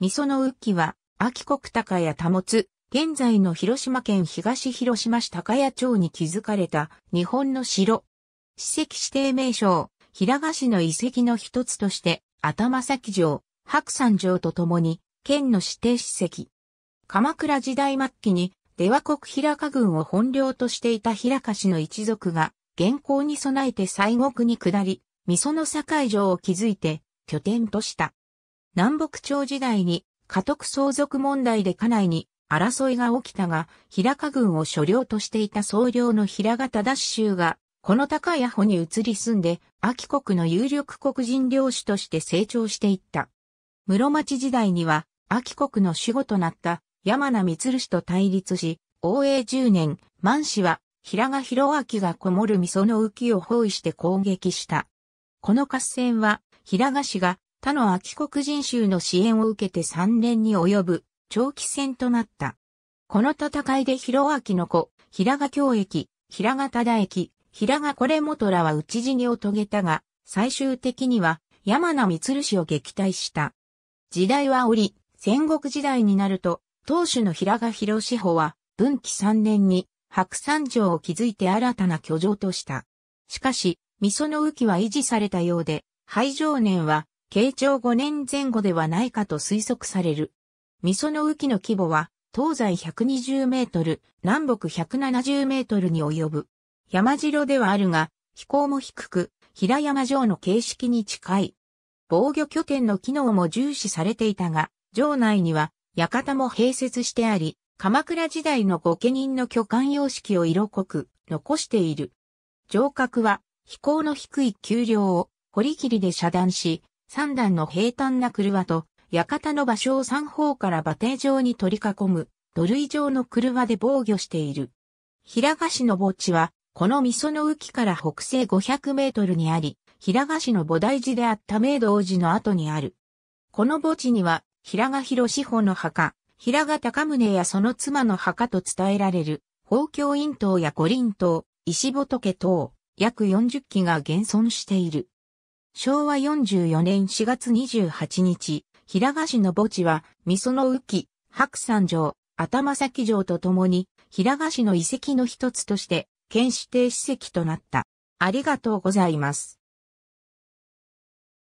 味噌の浮っきは、秋国高屋保つ、現在の広島県東広島市高屋町に築かれた日本の城。史跡指定名称、平賀市の遺跡の一つとして、頭崎城、白山城とともに、県の指定史跡。鎌倉時代末期に、出羽国平賀軍を本領としていた平賀氏の一族が、現行に備えて西国に下り、味噌の境城を築いて拠点とした。南北朝時代に家督相続問題で家内に争いが起きたが、平賀軍を所領としていた総領の平賀忠州が、この高谷穂に移り住んで、秋国の有力黒人領主として成長していった。室町時代には、秋国の守護となった山名光氏と対立し、応永10年、満氏は平賀広明がこもる味噌の浮きを包囲して攻撃した。この合戦は、平賀氏が他の秋国人衆の支援を受けて3年に及ぶ長期戦となった。この戦いで広明の子、平賀京駅、平賀忠駅、平賀これ元らは討ち死にを遂げたが、最終的には山名光氏を撃退した。時代は折、戦国時代になると、当主の平賀広志保は、文紀3年に白山城を築いて新たな居城とした。しかし、味噌の浮きは維持されたようで、廃城年は慶長5年前後ではないかと推測される。味噌の浮きの規模は、東西120メートル、南北170メートルに及ぶ。山城ではあるが、飛行も低く、平山城の形式に近い。防御拠点の機能も重視されていたが、城内には、館も併設してあり、鎌倉時代の御家人の巨漢様式を色濃く残している。城郭は、飛行の低い丘陵を、堀切りで遮断し、三段の平坦な車と、館の場所を三方から馬蹄状に取り囲む、土塁状の車で防御している。平賀市の墓地は、この味噌の浮から北西500メートルにあり、平賀市の菩提寺であった明道寺の後にある。この墓地には、平賀広志保の墓、平賀高宗やその妻の墓と伝えられる、宝鏡院塔や五輪塔、石仏塔、約40基が現存している。昭和44年4月28日、平賀市の墓地は、味噌の雨き、白山城、頭崎城と共に、平賀市の遺跡の一つとして、県指定史跡となった。ありがとうございます。